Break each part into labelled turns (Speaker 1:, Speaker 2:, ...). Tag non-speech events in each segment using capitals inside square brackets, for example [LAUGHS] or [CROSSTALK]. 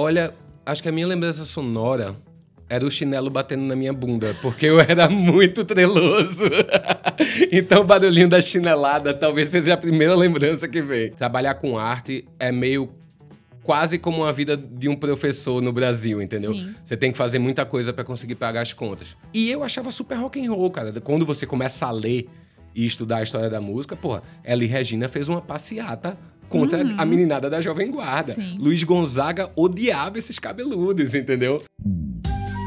Speaker 1: Olha, acho que a minha lembrança sonora era o chinelo batendo na minha bunda, porque eu era [LAUGHS] muito treloso. [LAUGHS] então o barulhinho da chinelada talvez seja a primeira lembrança que vem. Trabalhar com arte é meio quase como a vida de um professor no Brasil, entendeu? Sim. Você tem que fazer muita coisa para conseguir pagar as contas. E eu achava super rock and roll, cara. Quando você começa a ler e estudar a história da música, porra, Ellie Regina fez uma passeata contra uhum. a meninada da Jovem Guarda. Sim. Luiz Gonzaga odiava esses cabeludos, entendeu?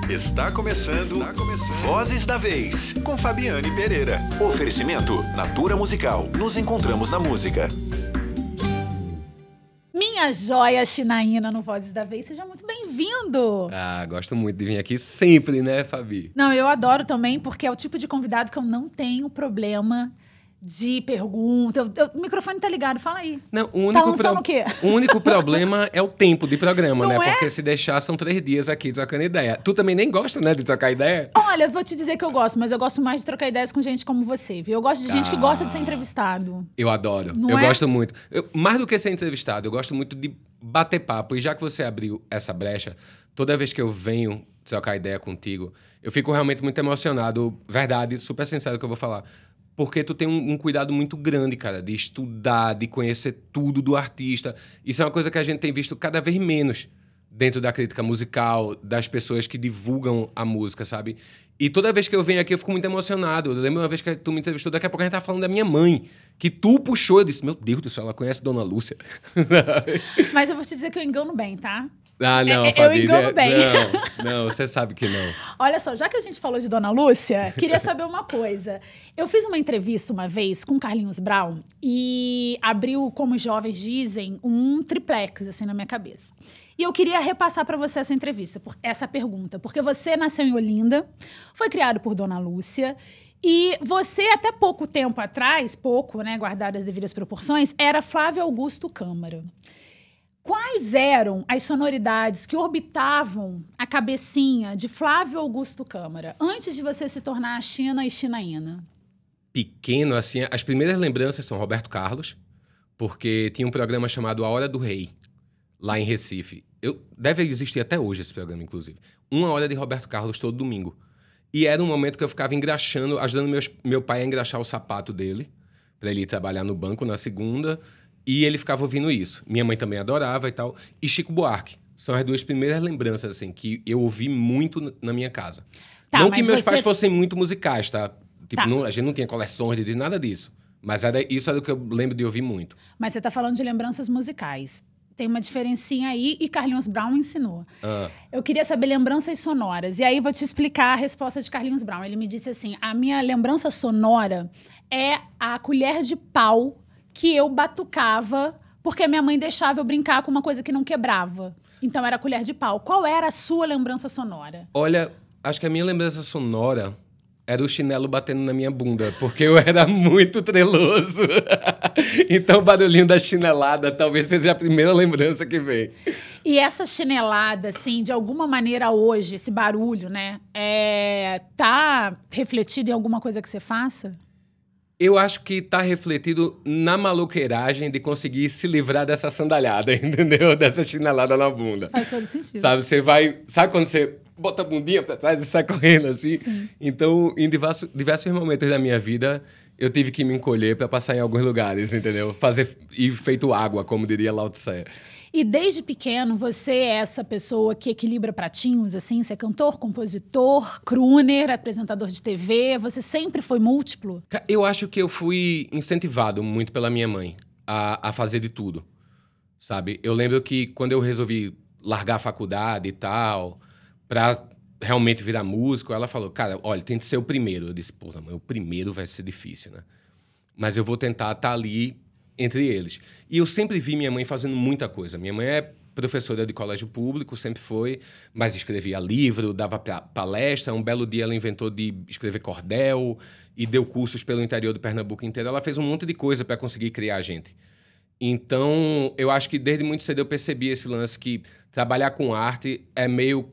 Speaker 1: Está começando, Está começando Vozes da Vez, com Fabiane Pereira. Oferecimento Natura Musical. Nos encontramos na música.
Speaker 2: Minha joia chinaína no Vozes da Vez, seja muito bem-vindo!
Speaker 1: Ah, gosto muito de vir aqui sempre, né, Fabi?
Speaker 2: Não, eu adoro também, porque é o tipo de convidado que eu não tenho problema de pergunta. o microfone tá ligado, fala aí.
Speaker 1: Não, o tá único tá lançando pro... o quê? O único problema é o tempo de programa, Não né? É? Porque se deixar, são três dias aqui trocando ideia. Tu também nem gosta, né, de trocar ideia?
Speaker 2: Olha, eu vou te dizer que eu gosto, mas eu gosto mais de trocar ideias com gente como você, viu? Eu gosto de ah, gente que ah. gosta de ser entrevistado.
Speaker 1: Eu adoro. Não eu é? gosto muito. Eu, mais do que ser entrevistado, eu gosto muito de bater papo. E já que você abriu essa brecha, toda vez que eu venho trocar ideia contigo, eu fico realmente muito emocionado. Verdade, super sincero que eu vou falar porque tu tem um, um, cuidado muito grande, cara, de estudar, de conhecer tudo do artista. Isso é uma coisa que a gente tem visto cada vez menos dentro da crítica musical, das pessoas que divulgam a música, sabe? E toda vez que eu venho aqui, eu fico muito emocionado. Eu lembro uma vez que tu me entrevistou, daqui a pouco a gente tá falando da minha mãe, que tu puxou. Eu disse, meu Deus do céu, ela conhece Dona Lúcia. [LAUGHS]
Speaker 2: Mas eu vou te dizer que eu engano bem, tá?
Speaker 1: Ah, é, não, é, Fabi. Eu engano né? bem. Não, [LAUGHS] não, você sabe que não.
Speaker 2: Olha só, já que a gente falou de Dona Lúcia, queria [LAUGHS] saber uma coisa. Eu fiz uma entrevista uma vez com Carlinhos Brown e abriu, como os jovens dizem, um triplex assim na minha cabeça. E eu queria repassar para você essa entrevista, essa pergunta, porque você nasceu em Olinda, foi criado por Dona Lúcia e você, até pouco tempo atrás, pouco, né, guardadas as devidas proporções, era Flávio Augusto Câmara. Quais eram as sonoridades que orbitavam a cabecinha de Flávio Augusto Câmara antes de você se tornar a China e Chinaína?
Speaker 1: Pequeno, assim, as primeiras lembranças são Roberto Carlos, porque tinha um programa chamado A Hora do Rei, lá em Recife. Eu, deve existir até hoje esse programa, inclusive. Uma hora de Roberto Carlos todo domingo. E era um momento que eu ficava engraxando, ajudando meus, meu pai a engraxar o sapato dele, para ele ir trabalhar no banco na segunda e ele ficava ouvindo isso. Minha mãe também adorava e tal. E Chico Buarque. São as duas primeiras lembranças, assim, que eu ouvi muito na minha casa.
Speaker 2: Tá, não que meus você... pais fossem
Speaker 1: muito musicais, tá? Tipo, tá. Não, a gente não tinha coleções de nada disso. Mas era, isso era o que eu lembro de ouvir muito.
Speaker 2: Mas você está falando de lembranças musicais. Tem uma diferencinha aí e Carlinhos Brown ensinou. Ah. Eu queria saber lembranças sonoras. E aí vou te explicar a resposta de Carlinhos Brown. Ele me disse assim: a minha lembrança sonora é a colher de pau que eu batucava porque minha mãe deixava eu brincar com uma coisa que não quebrava. Então era colher de pau. Qual era a sua lembrança sonora?
Speaker 1: Olha, acho que a minha lembrança sonora era o chinelo batendo na minha bunda, porque eu era [LAUGHS] muito treloso. [LAUGHS] então o barulhinho da chinelada talvez seja a primeira lembrança que vem.
Speaker 2: E essa chinelada, assim, de alguma maneira hoje, esse barulho, né? É... Tá refletido em alguma coisa que você faça?
Speaker 1: Eu acho que está refletido na maluqueiragem de conseguir se livrar dessa sandalhada, [LAUGHS] entendeu? Dessa chinelada na bunda. Faz todo sentido. Sabe, você vai. Sabe quando você bota a bundinha para trás e sai correndo assim? Sim. Então, em diversos, diversos momentos da minha vida, eu tive que me encolher para passar em alguns lugares, entendeu? Fazer. e feito água, como diria Lao Tse.
Speaker 2: E desde pequeno você é essa pessoa que equilibra pratinhos, assim? Você é cantor, compositor, crooner, apresentador de TV? Você sempre foi múltiplo?
Speaker 1: Eu acho que eu fui incentivado muito pela minha mãe a, a fazer de tudo, sabe? Eu lembro que quando eu resolvi largar a faculdade e tal, pra realmente virar músico, ela falou, cara, olha, tente ser o primeiro. Eu disse, pô, mãe, o primeiro vai ser difícil, né? Mas eu vou tentar estar tá ali entre eles. E eu sempre vi minha mãe fazendo muita coisa. Minha mãe é professora de colégio público, sempre foi, mas escrevia livro, dava palestra. Um belo dia ela inventou de escrever cordel e deu cursos pelo interior do Pernambuco inteiro. Ela fez um monte de coisa para conseguir criar a gente. Então, eu acho que desde muito cedo eu percebi esse lance que trabalhar com arte é meio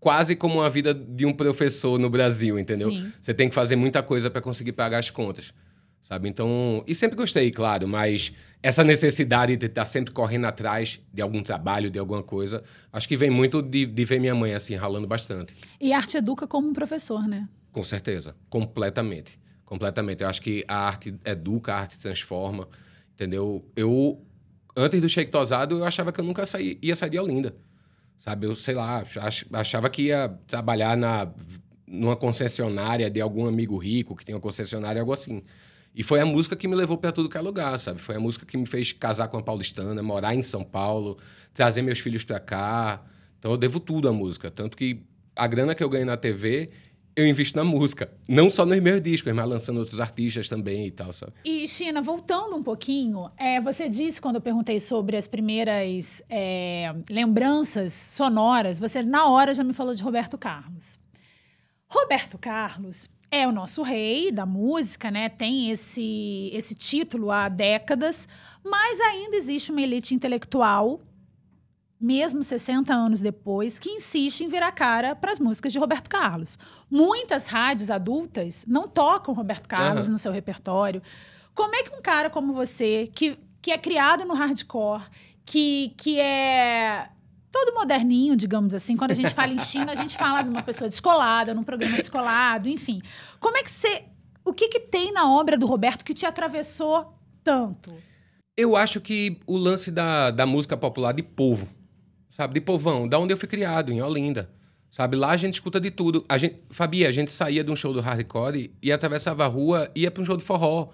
Speaker 1: quase como a vida de um professor no Brasil, entendeu? Sim. Você tem que fazer muita coisa para conseguir pagar as contas sabe? Então, e sempre gostei, claro, mas essa necessidade de estar tá sempre correndo atrás de algum trabalho, de alguma coisa, acho que vem muito de, de ver minha mãe assim ralando bastante.
Speaker 2: E arte educa como um professor, né?
Speaker 1: Com certeza, completamente, completamente. Eu acho que a arte educa, a arte transforma, entendeu? Eu antes do Shake Tosado, eu achava que eu nunca saí, ia sair de Olinda. Sabe, eu sei lá, achava que ia trabalhar na numa concessionária de algum amigo rico que tem uma concessionária, algo assim. E foi a música que me levou para tudo que é lugar, sabe? Foi a música que me fez casar com a paulistana, morar em São Paulo, trazer meus filhos para cá. Então eu devo tudo à música. Tanto que a grana que eu ganho na TV, eu invisto na música. Não só nos meus discos, mas lançando outros artistas também e tal, sabe?
Speaker 2: E, China, voltando um pouquinho, é, você disse quando eu perguntei sobre as primeiras é, lembranças sonoras, você na hora já me falou de Roberto Carlos. Roberto Carlos é o nosso rei da música, né? Tem esse esse título há décadas, mas ainda existe uma elite intelectual mesmo 60 anos depois, que insiste em virar cara para as músicas de Roberto Carlos. Muitas rádios adultas não tocam Roberto Carlos uhum. no seu repertório. Como é que um cara como você, que, que é criado no hardcore, que, que é todo moderninho, digamos assim. Quando a gente fala em China, a gente fala de uma pessoa descolada, num programa descolado, enfim. Como é que você. O que, que tem na obra do Roberto que te atravessou tanto?
Speaker 1: Eu acho que o lance da, da música popular de povo, sabe? De povão, da onde eu fui criado, em Olinda. Sabe, lá a gente escuta de tudo. A gente, Fabi, a gente saía de um show do hardcore e atravessava a rua, ia para um show de forró.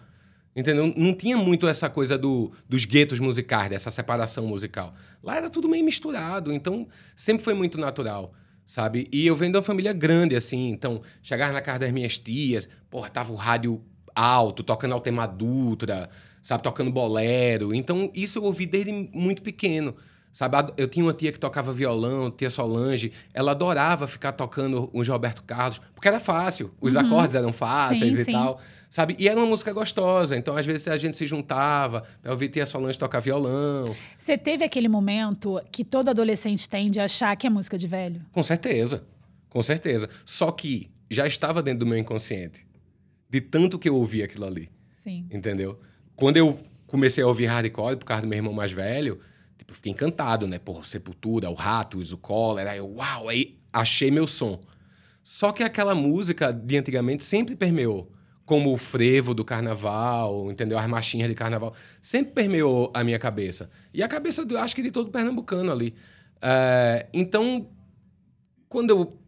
Speaker 1: Entendeu? Não tinha muito essa coisa do, dos guetos musicais, dessa separação musical. Lá era tudo meio misturado, então sempre foi muito natural, sabe? E eu venho de uma família grande, assim, então chegar na casa das minhas tias, porra, tava o rádio alto, tocando Altema Dutra, sabe? Tocando bolero. Então isso eu ouvi desde muito pequeno. Sabe, eu tinha uma tia que tocava violão, tia Solange, ela adorava ficar tocando um Roberto Carlos, porque era fácil, os uhum. acordes eram fáceis sim, e sim. tal, sabe? E era uma música gostosa, então às vezes a gente se juntava para ouvir tia Solange tocar violão.
Speaker 2: Você teve aquele momento que todo adolescente tem de achar que é música de velho?
Speaker 1: Com certeza, com certeza. Só que já estava dentro do meu inconsciente, de tanto que eu ouvia aquilo ali. Sim. Entendeu? Quando eu comecei a ouvir hardcore por causa do meu irmão mais velho Tipo, fiquei encantado, né? Por Sepultura, o Rato, o Zucola. Aí eu, uau, aí achei meu som. Só que aquela música de antigamente sempre permeou. Como o frevo do carnaval, entendeu? As machinhas de carnaval. Sempre permeou a minha cabeça. E a cabeça, eu acho que de todo pernambucano ali. É, então, quando eu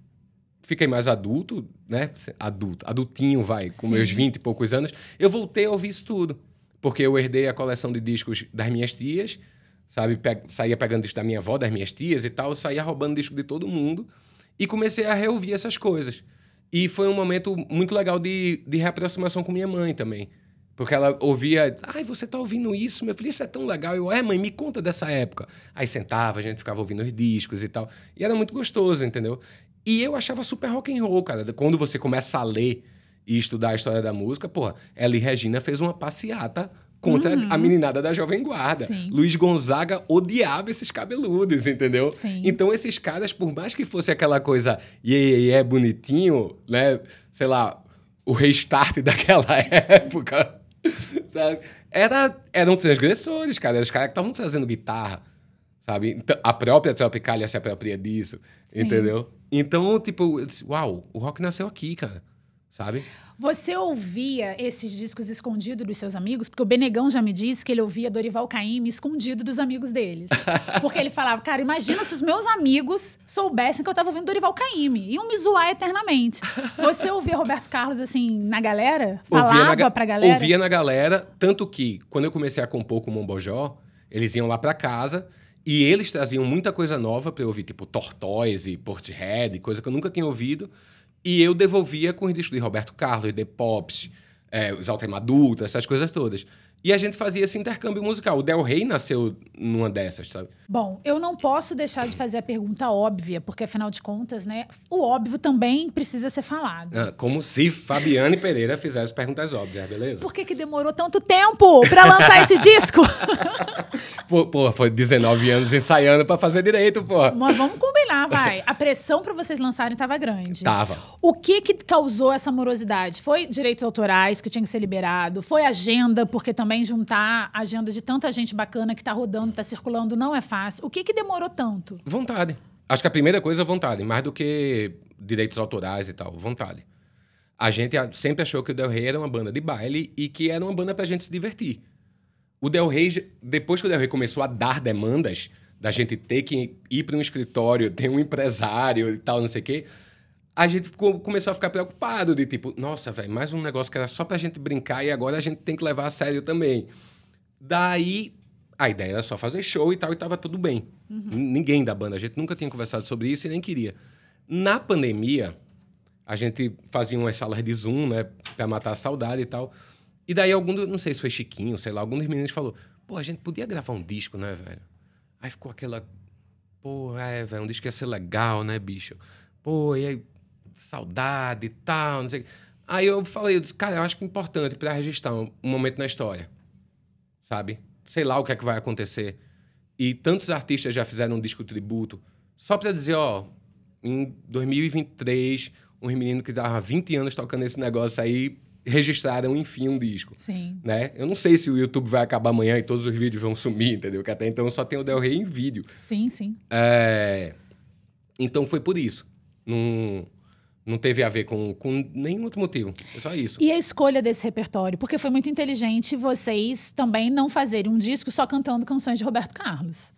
Speaker 1: fiquei mais adulto, né? Adulto, adultinho, vai, com Sim. meus 20 e poucos anos, eu voltei a ouvir isso tudo. Porque eu herdei a coleção de discos das minhas tias sabe? Pe saía pegando disco da minha avó, das minhas tias e tal, saía roubando disco de todo mundo e comecei a reouvir essas coisas. E foi um momento muito legal de, de reaproximação com minha mãe também. Porque ela ouvia, ai, você tá ouvindo isso? Meu filho, isso é tão legal. Eu, é, mãe, me conta dessa época. Aí sentava, a gente ficava ouvindo os discos e tal. E era muito gostoso, entendeu? E eu achava super rock and roll, cara. Quando você começa a ler e estudar a história da música, porra, e Regina fez uma passeata contra uhum. a meninada da Jovem Guarda. Sim. Luiz Gonzaga odiava esses cabeludos, entendeu? Sim. Então esses caras, por mais que fosse aquela coisa, e é bonitinho, né? Sei lá, o restart [LAUGHS] daquela época. Tá? Era, eram transgressores, cara. Eram os caras que estavam trazendo guitarra, sabe? Então, a própria Tropicália se apropria disso, Sim. entendeu? Então, tipo, disse, uau, o rock nasceu aqui, cara sabe?
Speaker 2: Você ouvia esses discos escondidos dos seus amigos? Porque o Benegão já me disse que ele ouvia Dorival Caymmi escondido dos amigos deles. [LAUGHS] Porque ele falava, cara, imagina se os meus amigos soubessem que eu estava ouvindo Dorival Caymmi. Iam me zoar eternamente. [LAUGHS] Você ouvia Roberto Carlos, assim, na galera? Falava ouvia na ga pra galera? Ouvia
Speaker 1: na galera, tanto que quando eu comecei a compor com o Mombojó, eles iam lá pra casa... E eles traziam muita coisa nova para eu ouvir, tipo Tortoise, Portishead, coisa que eu nunca tinha ouvido. E eu devolvia com os discos de Roberto Carlos, The Pops, é, os Altem Adulta, essas coisas todas. E a gente fazia esse intercâmbio musical. O Del Rey nasceu numa dessas, sabe?
Speaker 2: Bom, eu não posso deixar de fazer a pergunta óbvia, porque afinal de contas, né, o óbvio também precisa ser falado.
Speaker 1: Ah, como se Fabiane Pereira fizesse perguntas óbvias, beleza?
Speaker 2: Por que, que demorou tanto tempo para lançar esse disco?
Speaker 1: [LAUGHS] pô, pô, foi 19 anos ensaiando para fazer direito, pô.
Speaker 2: Mas vamos com lá, vai. A pressão para vocês lançarem estava grande. Tava. O que que causou essa morosidade? Foi direitos autorais que tinha que ser liberado? Foi agenda, porque também juntar a agenda de tanta gente bacana que está rodando, está circulando, não é fácil. O que que demorou tanto?
Speaker 1: Vontade. Acho que a primeira coisa é vontade, mais do que direitos autorais e tal, vontade. A gente sempre achou que o Del Rey era uma banda de baile e que era uma banda pra gente se divertir. O Del Rey, depois que o Del Rey começou a dar demandas, da gente ter que ir para um escritório, [LAUGHS] ter um empresário e tal, não sei o quê, a gente ficou, começou a ficar preocupado de tipo, nossa, velho, mais um negócio que era só para a gente brincar e agora a gente tem que levar a sério também. Daí, a ideia era só fazer show e tal, e tava tudo bem. Uhum. Ninguém da banda, a gente nunca tinha conversado sobre isso e nem queria. Na pandemia, a gente fazia umas salas de Zoom, né, para matar a saudade e tal. E daí algum, não sei se foi Chiquinho, sei lá, algum dos meninos falou, pô, a gente podia gravar um disco, né, velho? Aí ficou aquela. Pô, é, velho, um disco ia ser legal, né, bicho? Pô, e aí, saudade e tal, não sei o que. Aí eu falei, eu disse, cara, eu acho que é importante para registrar um, um momento na história, sabe? Sei lá o que é que vai acontecer. E tantos artistas já fizeram um disco tributo, só para dizer, ó, em 2023, um menino que há 20 anos tocando esse negócio aí registraram, enfim, um disco. Sim. Né? Eu não sei se o YouTube vai acabar amanhã e todos os vídeos vão sumir, entendeu? Que até então só tem o Del Rey em vídeo. Sim, sim. É... Então foi por isso. Não, não teve a ver com, com nenhum outro motivo. É só isso.
Speaker 2: E a escolha desse repertório? Porque foi muito inteligente vocês também não fazerem um disco só cantando canções de Roberto Carlos.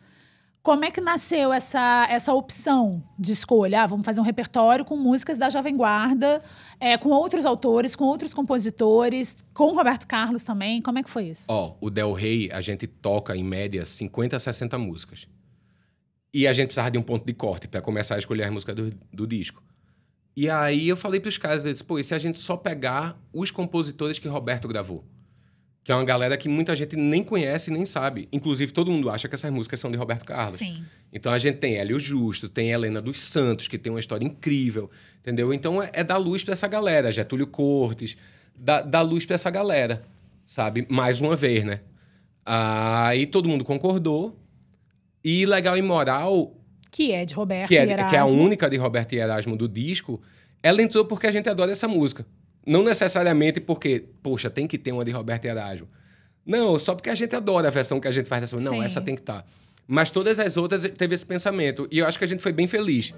Speaker 2: Como é que nasceu essa, essa opção de escolha? Ah, vamos fazer um repertório com músicas da Jovem Guarda, é, com outros autores, com outros compositores, com Roberto Carlos também. Como é que foi isso? Ó,
Speaker 1: oh, o Del Rey, a gente toca, em média, 50 60 músicas. E a gente precisava de um ponto de corte para começar a escolher a música do, do disco. E aí eu falei para os caras, eles, pô, e se a gente só pegar os compositores que Roberto gravou? que é uma galera que muita gente nem conhece nem sabe. Inclusive, todo mundo acha que essas músicas são de Roberto Carlos. Sim. Então a gente tem Hélio Justo, tem Helena dos Santos, que tem uma história incrível, entendeu? Então é, é dar luz para essa galera, Getúlio Cortes, dá, dá luz para essa galera, sabe? Mais uma vez, né? Aí ah, todo mundo concordou. E Legal e Moral.
Speaker 2: Que é de Roberto que é, e Erasmo. Que é a única
Speaker 1: de Roberto e Erasmo do disco. Ela entrou porque a gente adora essa música. Não necessariamente porque, poxa, tem que ter uma de Roberto Erasmo. Não, só porque a gente adora a versão que a gente faz dessa. Não, Sim. essa tem que estar. Tá. Mas todas as outras teve esse pensamento. E eu acho que a gente foi bem feliz.